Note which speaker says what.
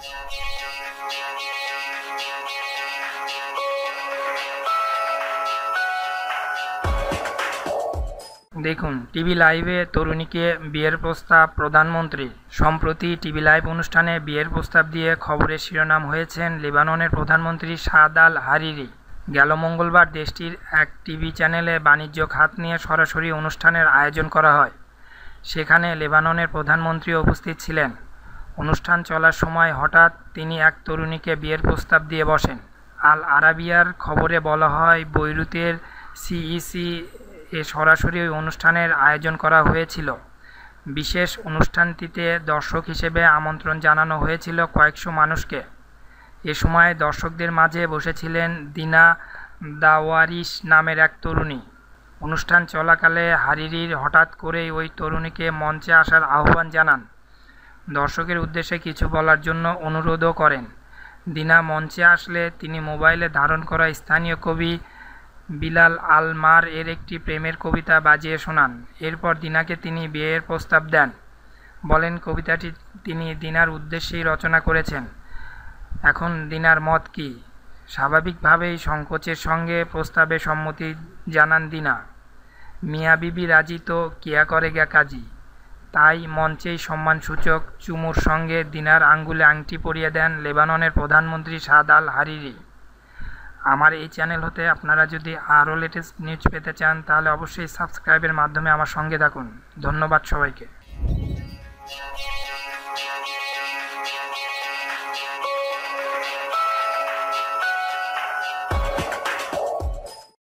Speaker 1: দেখুন টিভি লাইভে তরুণীকে বিয়ের প্রস্তাব প্রধানমন্ত্রী সম্প্রতি টিভি লাইভ অনুষ্ঠানে বিয়ের প্রস্তাব দিয়ে খবরের শিরোনাম হয়েছেন লেবাননের প্রধানমন্ত্রী সাদ আল হারিরি গেল মঙ্গলবার দেশটির এক টিভি চ্যানেলে বাণিজ্য খাত নিয়ে সরাসরি অনুষ্ঠানের আয়োজন করা হয় সেখানে লেবাননের প্রধানমন্ত্রী উপস্থিত ছিলেন অনুষ্ঠান চলার সময় হঠাৎ তিনি এক তরুণীকে বিয়ের প্রস্তাব দিয়ে বসেন আল আরাবিয়ার খবরে বলা হয় বৈরুতের সিইসি এ সরাসরি ওই অনুষ্ঠানের আয়োজন করা হয়েছিল বিশেষ অনুষ্ঠানটিতে দর্শক হিসেবে আমন্ত্রণ জানানো হয়েছিল কয়েকশো মানুষকে এ সময় দর্শকদের মাঝে বসেছিলেন দিনা দাওয়ারিস নামের এক তরুণী অনুষ্ঠান চলাকালে হারিরির হঠাৎ করেই ওই তরুণীকে মঞ্চে আসার আহ্বান জানান দর্শকের উদ্দেশ্যে কিছু বলার জন্য অনুরোধও করেন দিনা মঞ্চে আসলে তিনি মোবাইলে ধারণ করা স্থানীয় কবি বিলাল আলমার এর একটি প্রেমের কবিতা বাজিয়ে শোনান এরপর দিনাকে তিনি বিয়ের প্রস্তাব দেন বলেন কবিতাটি তিনি দিনার উদ্দেশ্যেই রচনা করেছেন এখন দিনার মত কি স্বাভাবিকভাবেই সংকোচের সঙ্গে প্রস্তাবে সম্মতি জানান দিনা মিয়া বিবি রাজি তো কিয়া করে গা কাজী তাই মঞ্চেই সম্মানসূচক চুমুর সঙ্গে দিনার আঙ্গুলে আংটি পরিয়ে দেন লেবাননের প্রধানমন্ত্রী সাদ আল হারিরি আমার এই চ্যানেল হতে আপনারা যদি আরও লেটেস্ট নিউজ পেতে চান তাহলে অবশ্যই সাবস্ক্রাইবের মাধ্যমে আমার সঙ্গে থাকুন ধন্যবাদ সবাইকে